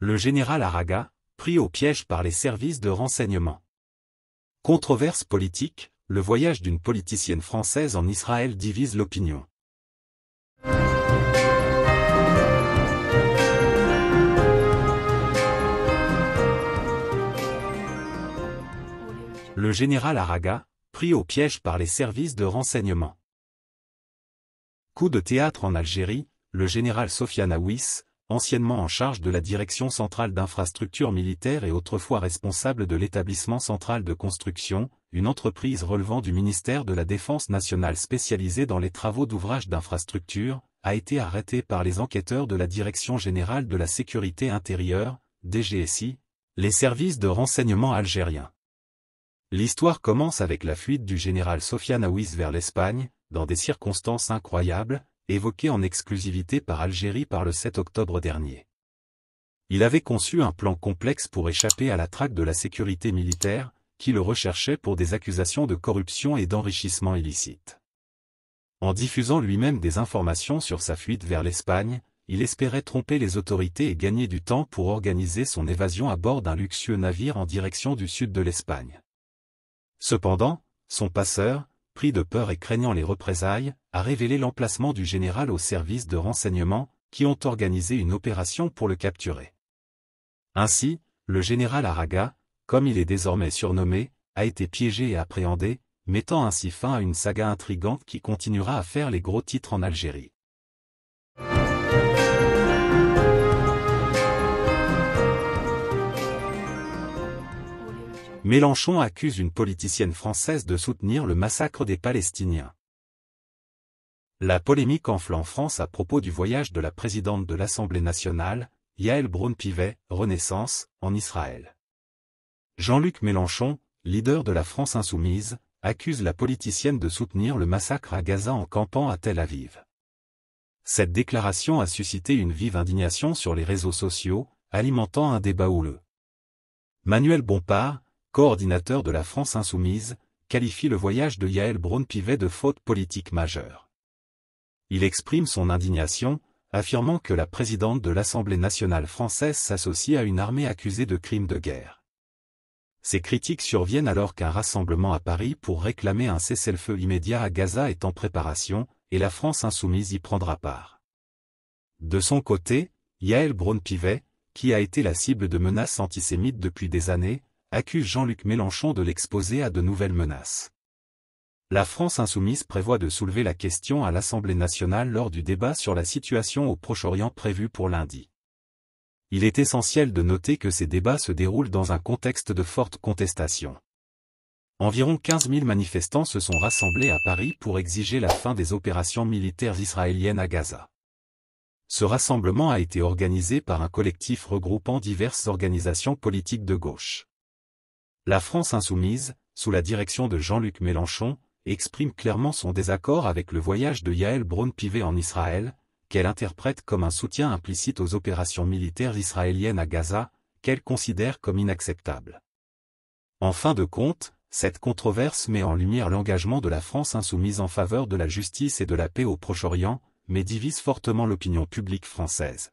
le général Araga, pris au piège par les services de renseignement. Controverse politique, le voyage d'une politicienne française en Israël divise l'opinion. Le général Araga, pris au piège par les services de renseignement. Coup de théâtre en Algérie, le général Sofiane Aouis, anciennement en charge de la Direction centrale d'infrastructures militaires et autrefois responsable de l'établissement central de construction, une entreprise relevant du ministère de la Défense nationale spécialisée dans les travaux d'ouvrage d'infrastructures, a été arrêtée par les enquêteurs de la Direction générale de la sécurité intérieure, DGSI, les services de renseignement algériens. L'histoire commence avec la fuite du général Sofiane Aouiz vers l'Espagne, dans des circonstances incroyables, évoqué en exclusivité par Algérie par le 7 octobre dernier. Il avait conçu un plan complexe pour échapper à la traque de la sécurité militaire, qui le recherchait pour des accusations de corruption et d'enrichissement illicite. En diffusant lui-même des informations sur sa fuite vers l'Espagne, il espérait tromper les autorités et gagner du temps pour organiser son évasion à bord d'un luxueux navire en direction du sud de l'Espagne. Cependant, son passeur, pris de peur et craignant les représailles, a révélé l'emplacement du général au service de renseignement, qui ont organisé une opération pour le capturer. Ainsi, le général Araga, comme il est désormais surnommé, a été piégé et appréhendé, mettant ainsi fin à une saga intrigante qui continuera à faire les gros titres en Algérie. Mélenchon accuse une politicienne française de soutenir le massacre des Palestiniens. La polémique enfle en France à propos du voyage de la présidente de l'Assemblée nationale, Yael Braun-Pivet, Renaissance, en Israël. Jean-Luc Mélenchon, leader de la France insoumise, accuse la politicienne de soutenir le massacre à Gaza en campant à Tel Aviv. Cette déclaration a suscité une vive indignation sur les réseaux sociaux, alimentant un débat houleux. Manuel Bompard, coordinateur de la France insoumise, qualifie le voyage de Yael Braun-Pivet de faute politique majeure. Il exprime son indignation, affirmant que la présidente de l'Assemblée nationale française s'associe à une armée accusée de crimes de guerre. Ces critiques surviennent alors qu'un rassemblement à Paris pour réclamer un cessez-le-feu immédiat à Gaza est en préparation, et la France insoumise y prendra part. De son côté, Yael Braun-Pivet, qui a été la cible de menaces antisémites depuis des années, accuse Jean-Luc Mélenchon de l'exposer à de nouvelles menaces. La France insoumise prévoit de soulever la question à l'Assemblée nationale lors du débat sur la situation au Proche-Orient prévu pour lundi. Il est essentiel de noter que ces débats se déroulent dans un contexte de forte contestation. Environ 15 000 manifestants se sont rassemblés à Paris pour exiger la fin des opérations militaires israéliennes à Gaza. Ce rassemblement a été organisé par un collectif regroupant diverses organisations politiques de gauche. La France insoumise, sous la direction de Jean-Luc Mélenchon, exprime clairement son désaccord avec le voyage de Yael Braun-Pivet en Israël, qu'elle interprète comme un soutien implicite aux opérations militaires israéliennes à Gaza, qu'elle considère comme inacceptable. En fin de compte, cette controverse met en lumière l'engagement de la France insoumise en faveur de la justice et de la paix au Proche-Orient, mais divise fortement l'opinion publique française.